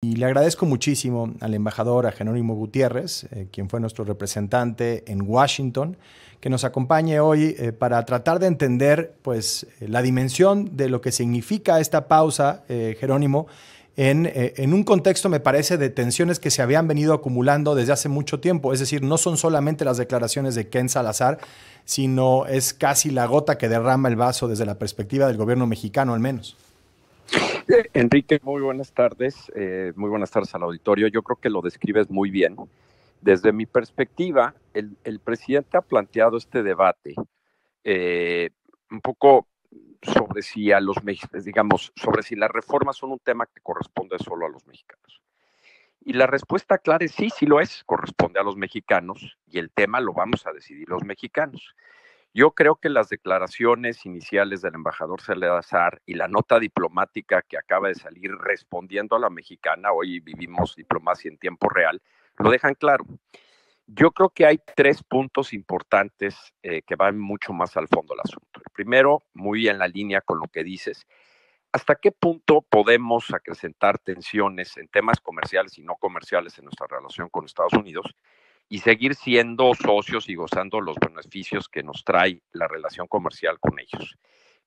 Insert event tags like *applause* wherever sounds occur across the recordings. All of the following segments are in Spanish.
Y le agradezco muchísimo al embajador, a Jerónimo Gutiérrez, eh, quien fue nuestro representante en Washington, que nos acompañe hoy eh, para tratar de entender pues, eh, la dimensión de lo que significa esta pausa, Jerónimo, en, en, un contexto, me parece, de tensiones que se habían venido acumulando desde hace mucho tiempo. Es decir, no son solamente las declaraciones de Ken Salazar, sino es casi la gota que derrama el vaso desde la perspectiva del gobierno mexicano, al menos. Enrique, muy buenas tardes. Eh, muy buenas tardes al auditorio. Yo creo que lo describes muy bien. Desde mi perspectiva, el, presidente ha planteado este debate eh, un poco sobre si a los digamos, sobre si las reformas son un tema que corresponde solo a los mexicanos. Y la respuesta clara es sí, sí lo es, corresponde a los mexicanos y el tema lo vamos a decidir los mexicanos. Yo creo que las declaraciones iniciales del embajador Salazar y la nota diplomática que acaba de salir respondiendo a la mexicana, hoy vivimos diplomacia en tiempo real, lo dejan claro. Yo creo que hay tres puntos importantes eh, que van mucho más al fondo del asunto. El primero, muy en la línea con lo que dices, ¿hasta qué punto podemos acrecentar tensiones en temas comerciales y no comerciales en nuestra relación con Estados Unidos? y seguir siendo socios y gozando los beneficios que nos trae la relación comercial con ellos.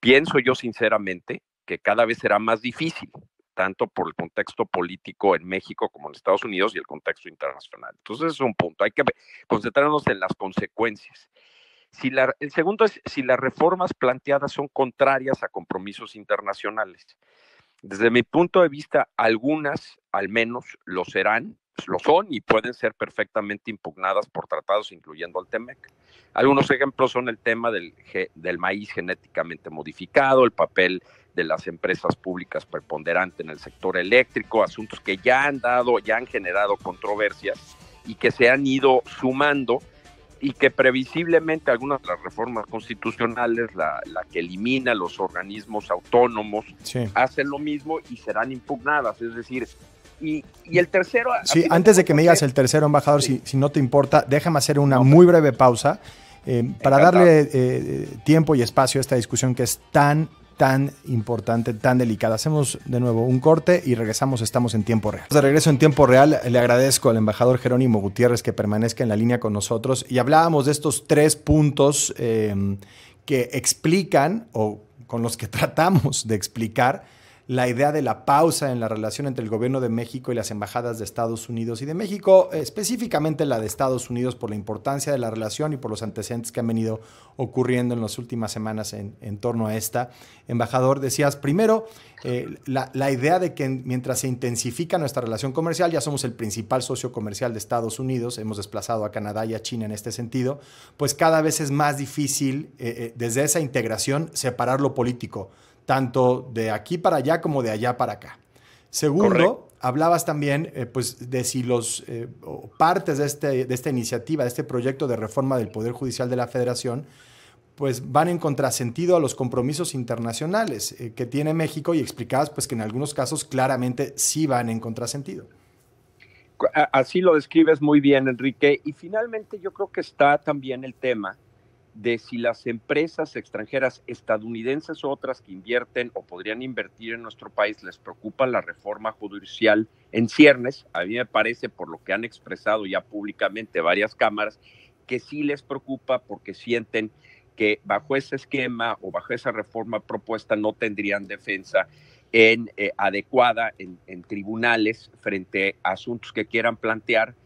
Pienso yo sinceramente que cada vez será más difícil, tanto por el contexto político en México como en Estados Unidos y el contexto internacional. Entonces es un punto, hay que concentrarnos en las consecuencias. Si el segundo es si las reformas planteadas son contrarias a compromisos internacionales. Desde mi punto de vista, algunas al menos lo serán lo son y pueden ser perfectamente impugnadas por tratados, incluyendo al TEMEC. Algunos ejemplos son el tema del, del maíz genéticamente modificado, el papel de las empresas públicas preponderante en el sector eléctrico, asuntos que ya han dado, ya han generado controversias y que se han ido sumando y que previsiblemente algunas de las reformas constitucionales, la, que elimina los organismos autónomos, hacen lo mismo y serán impugnadas. Es decir, y, el tercero... Sí, antes de que me digas el tercero, embajador, si, no te importa, déjame hacer una muy breve pausa eh, para darle eh, tiempo y espacio a esta discusión que es tan, tan importante, tan delicada. Hacemos de nuevo un corte y regresamos, estamos en tiempo real. De regreso en tiempo real, le agradezco al embajador Jerónimo Gutiérrez que permanezca en la línea con nosotros y hablábamos de estos tres puntos eh, que explican o con los que *laughs* tratamos de explicar la idea de la pausa en la relación entre el gobierno de México y las embajadas de Estados Unidos y de México, específicamente la de Estados Unidos por la importancia de la relación y por los antecedentes que han venido ocurriendo en las últimas semanas en, torno a esta. Embajador, decías primero eh, la, idea de que mientras se intensifica nuestra relación comercial, ya somos el principal socio comercial de Estados Unidos, hemos desplazado a Canadá y a China en este sentido, pues cada vez es más difícil eh, eh, desde esa integración separar lo político, tanto de aquí para allá como de allá para acá. Segundo, hablabas también eh, pues, de si los eh, partes de, este, de esta iniciativa, de este proyecto de reforma del Poder Judicial de la Federación, pues van en contrasentido a los compromisos internacionales eh, que tiene México y explicabas pues que en algunos casos claramente sí van en contrasentido. Así lo describes muy bien, Enrique. Y finalmente yo creo que está también el tema de si las empresas extranjeras estadounidenses o otras que invierten o podrían invertir en nuestro país les preocupa la reforma judicial en ciernes. A mí me parece, por lo que han expresado ya públicamente varias cámaras, que sí les preocupa porque sienten que bajo ese esquema o bajo esa reforma propuesta no tendrían defensa en, eh, adecuada en, tribunales frente a asuntos que quieran plantear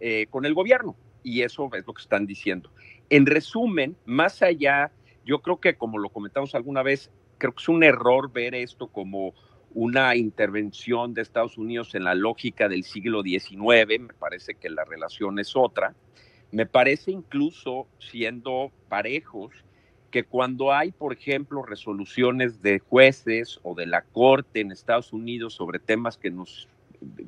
eh, con el gobierno. Y eso es lo que están diciendo. En resumen, más allá, yo creo que como lo comentamos alguna vez, creo que es un error ver esto como una intervención de Estados Unidos en la lógica del siglo XIX, me parece que la relación es otra. Me parece incluso, siendo parejos, que cuando hay, por ejemplo, resoluciones de jueces o de la Corte en Estados Unidos sobre temas que nos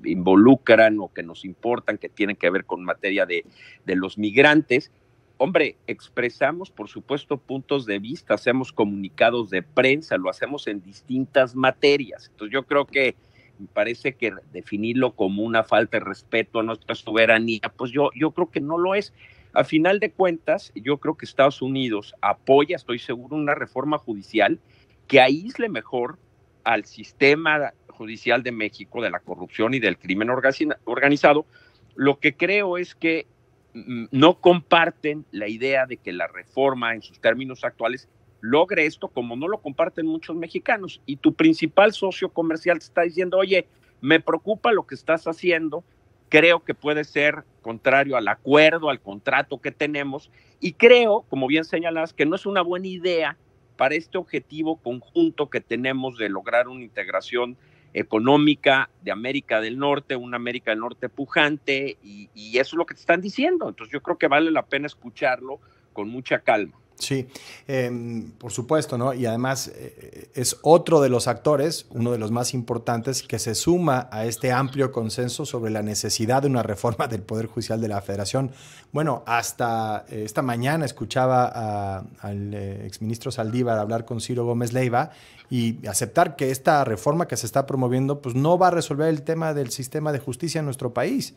involucran o que nos importan, que tienen que ver con materia de, de los migrantes, hombre, expresamos, por supuesto, puntos de vista, hacemos comunicados de prensa, lo hacemos en distintas materias. Entonces yo creo que me parece que definirlo como una falta de respeto a nuestra soberanía, pues yo, yo creo que no lo es. A final de cuentas, yo creo que Estados Unidos apoya, estoy seguro, una reforma judicial que aísle mejor al sistema judicial de México de la corrupción y del crimen organizado. Lo que creo es que Mm, no comparten la idea de que la reforma en sus términos actuales logre esto como no lo comparten muchos mexicanos. Y tu principal socio comercial te está diciendo, oye, me preocupa lo que estás haciendo, creo que puede ser contrario al acuerdo, al contrato que tenemos, y creo, como bien señalas, que no es una buena idea para este objetivo conjunto que tenemos de lograr una integración económica de América del Norte, una América del Norte pujante, y, eso es lo que te están diciendo. Entonces yo creo que vale la pena escucharlo con mucha calma. Sí, em, por supuesto, ¿no? Y además eh, eh, es otro de los actores, uno de los más importantes, que se suma a este amplio consenso sobre la necesidad de una reforma del Poder Judicial de la Federación. Bueno, hasta eh, esta mañana escuchaba al exministro Saldívar hablar con Ciro Gómez Leiva y aceptar que esta reforma que se está promoviendo pues no va a resolver el tema del sistema de justicia en nuestro país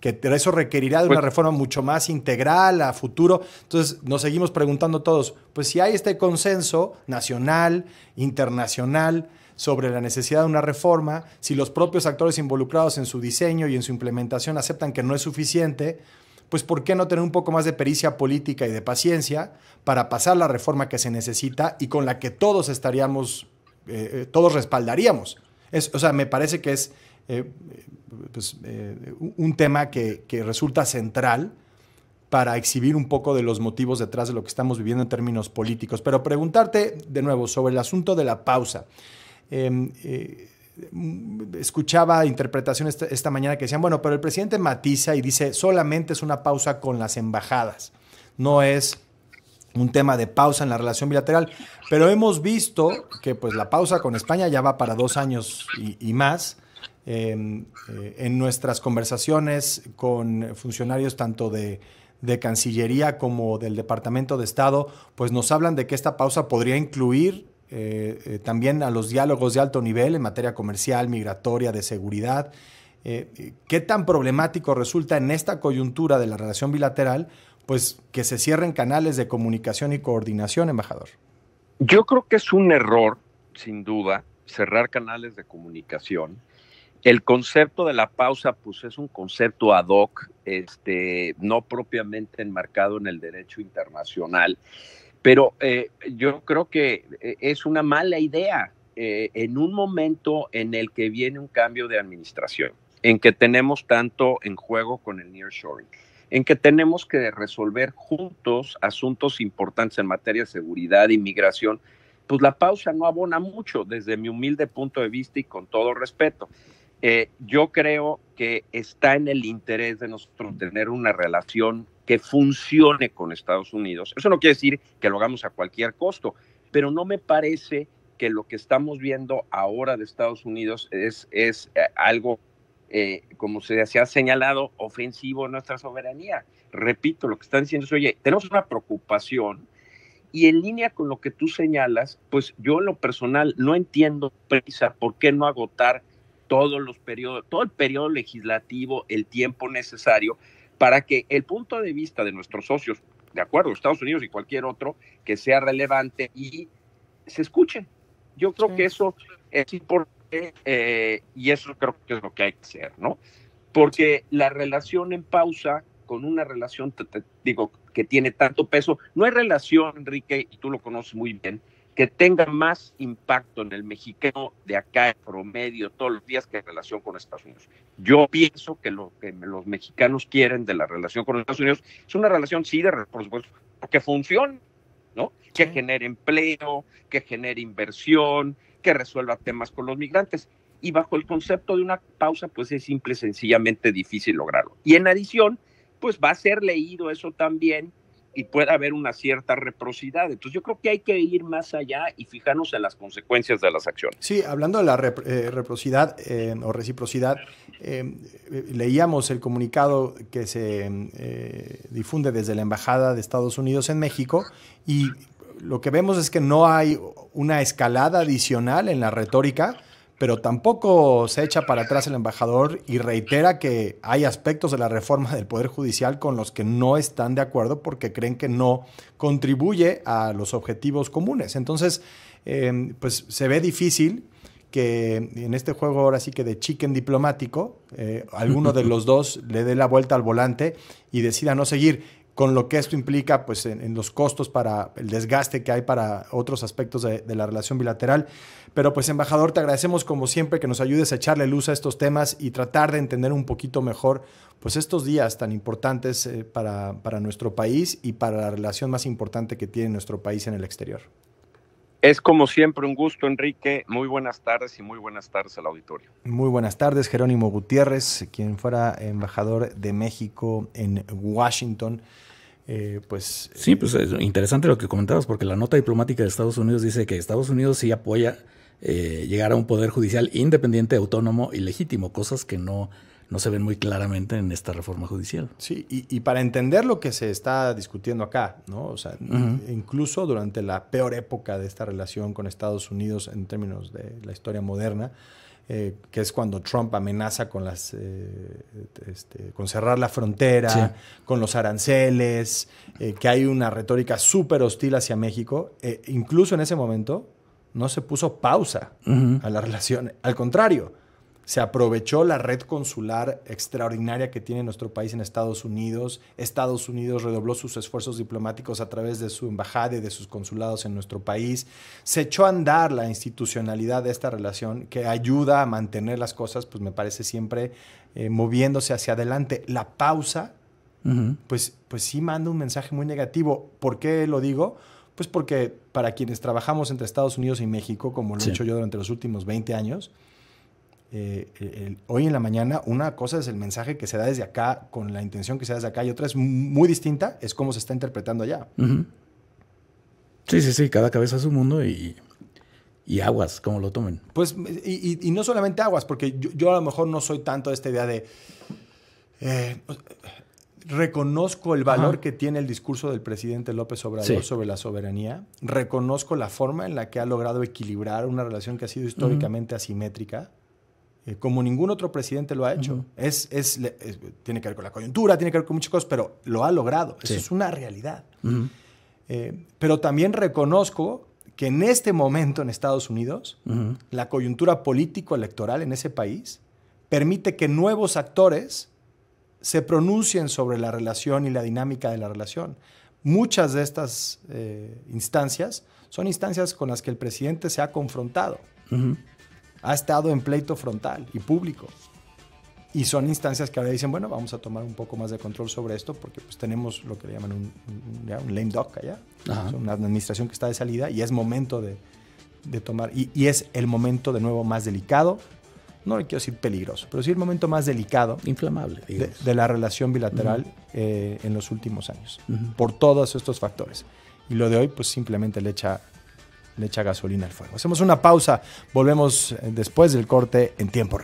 que eso requerirá de una pues- reforma mucho más integral a futuro. Entonces nos seguimos preguntando todos, pues si hay este consenso nacional, internacional, sobre la necesidad de una reforma, si los propios actores involucrados en su diseño y en su implementación aceptan que no es suficiente, pues ¿por qué no tener un poco más de pericia política y de paciencia para pasar la reforma que se necesita y con la que todos estaríamos, eh, eh, todos respaldaríamos? Es, o sea, me parece que es eh, pues, eh, un tema que, resulta central para exhibir un poco de los motivos detrás de lo que estamos viviendo en términos políticos. Pero preguntarte de nuevo sobre el asunto de la pausa. Em, eh, escuchaba interpretaciones esta, mañana que decían, bueno, pero el presidente matiza y dice, solamente es una pausa con las embajadas, no es un tema de pausa en la relación bilateral, pero hemos visto que pues la pausa con España ya va para dos años y más, Em, eh, en nuestras conversaciones con funcionarios tanto de, Cancillería como del Departamento de Estado, pues nos hablan de que esta pausa podría incluir eh, eh, también a los diálogos de alto nivel en materia comercial, migratoria, de seguridad. ¿Qué tan problemático resulta en esta coyuntura de la relación bilateral, pues que se cierren canales de comunicación y coordinación, embajador? Yo creo que es un error, sin duda, cerrar canales de comunicación el concepto de la pausa, pues es un concepto ad hoc, este, no propiamente enmarcado en el derecho internacional, pero eh, yo creo que eh, es una mala idea eh, en un momento en el que viene un cambio de administración, en que tenemos tanto en juego con el nearshoring, en que tenemos que resolver juntos asuntos importantes en materia de seguridad, inmigración, pues la pausa no abona mucho desde mi humilde punto de vista y con todo respeto. Eh, yo creo que está en el interés de nosotros tener una relación que funcione con Estados Unidos. Eso no quiere decir que lo hagamos a cualquier costo, pero no me parece que lo que estamos viendo ahora de Estados Unidos es, es eh, algo, eh, como se, se ha señalado, ofensivo a nuestra soberanía. Repito, lo que están diciendo es, oye, tenemos una preocupación y en línea con lo que tú señalas, pues yo en lo personal no entiendo prisa por qué no agotar todos los periodos, todo el periodo legislativo, el tiempo necesario para que el punto de vista de nuestros socios, de acuerdo, Estados Unidos y cualquier otro, que sea relevante y se escuche. Yo creo que eso es importante eh, y eso creo que es lo que hay que hacer, ¿no? Porque la relación en pausa con una relación, digo, que tiene tanto peso, no hay relación, Enrique, y tú lo conoces muy bien, que tenga más impacto en el mexicano de acá, promedio, todos los días, que en relación con Estados Unidos. Yo pienso que lo que los mexicanos quieren de la relación con Estados Unidos es una relación, sí, de, por supuesto, que funcione, ¿no? Que genere empleo, que genere inversión, que resuelva temas con los migrantes. Y bajo el concepto de una pausa, pues es simple, sencillamente difícil lograrlo. Y en adición, pues va a ser leído eso también y pueda haber una cierta reprocidad. Entonces yo creo que hay que ir más allá y fijarnos en las consecuencias de las acciones. Sí, hablando de la rep eh, eh, o reciprocidad, em, eh, leíamos el comunicado que se em, difunde desde la Embajada de Estados Unidos en México y lo que vemos es que no hay una escalada adicional en la retórica pero tampoco se echa para atrás el embajador y reitera que hay aspectos de la reforma del Poder Judicial con los que no están de acuerdo porque creen que no contribuye a los objetivos comunes. Entonces, em, pues se ve difícil que en este juego ahora sí que de chicken diplomático, eh, alguno de los *laughs* dos le dé la vuelta al volante y decida no seguir con lo que esto implica pues, en, los costos para el desgaste que hay para otros aspectos de, la relación bilateral. Pero pues, embajador, te agradecemos como siempre que nos ayudes a echarle luz a estos temas y tratar de entender un poquito mejor pues, estos días tan importantes eh, para nuestro país y para la relación más importante que tiene nuestro país en el exterior. Es como siempre un gusto, Enrique. Muy buenas tardes y muy buenas tardes al auditorio. Muy buenas tardes, Jerónimo Gutiérrez, quien fuera embajador de México en Washington. Eh, pues, sí, pues es interesante lo que comentabas, porque la nota diplomática de Estados Unidos dice que Estados Unidos sí apoya eh, llegar a un poder judicial independiente, autónomo y legítimo, cosas que no no se ven muy claramente en esta reforma judicial. Sí, y, para entender lo que se está discutiendo acá, ¿no? O sea, incluso durante la peor época de esta relación con Estados Unidos en términos de la historia moderna, eh, que es cuando Trump amenaza con las eh, este, con cerrar la frontera, con los aranceles, eh, que hay una retórica súper hostil hacia México. incluso en ese momento no se puso pausa a la relación. Al contrario, se aprovechó la red consular extraordinaria que tiene nuestro país en Estados Unidos. Estados Unidos redobló sus esfuerzos diplomáticos a través de su embajada y de sus consulados en nuestro país. Se echó a andar la institucionalidad de esta relación que ayuda a mantener las cosas, pues me parece siempre eh, moviéndose hacia adelante. La pausa, pues, pues sí manda un mensaje muy negativo. ¿Por qué lo digo? Pues porque para quienes trabajamos entre Estados Unidos y México, como lo he hecho yo durante los últimos 20 años, eh, eh, hoy en la mañana, una cosa es el mensaje que se da desde acá, con la intención que se da desde acá, y otra es muy distinta, es cómo se está interpretando allá. Sí, sí, sí, cada cabeza su mundo y, aguas, como lo tomen. Pues, y, no solamente aguas, porque yo, a lo mejor no soy tanto de esta idea de... Eh, reconozco el valor que tiene el discurso del presidente López Obrador sobre la soberanía, reconozco la forma en la que ha logrado equilibrar una relación que ha sido históricamente asimétrica, eh, como ningún otro presidente lo ha hecho. es, tiene que ver con la coyuntura, tiene que ver con muchas cosas, pero lo ha logrado. Eso es una realidad. Eh, pero también reconozco que en este momento en Estados Unidos, la coyuntura político-electoral en ese país permite que nuevos actores se pronuncien sobre la relación y la dinámica de la relación. Muchas de estas eh, instancias son instancias con las que el presidente se ha confrontado ha estado en pleito frontal y público. Y son instancias que ahora dicen, bueno, vamos a tomar un poco más de control sobre esto porque pues tenemos lo que le llaman un, lame duck allá, una administración que está de salida y es momento de, de tomar, y, es el momento de nuevo más delicado, no le quiero decir peligroso, pero sí el momento más delicado. Inflamable, de, la relación bilateral eh, en los últimos años, por todos estos factores. Y lo de hoy pues simplemente le echa le echa gasolina al fuego. Hacemos una pausa, volvemos eh, después del corte en tiempo.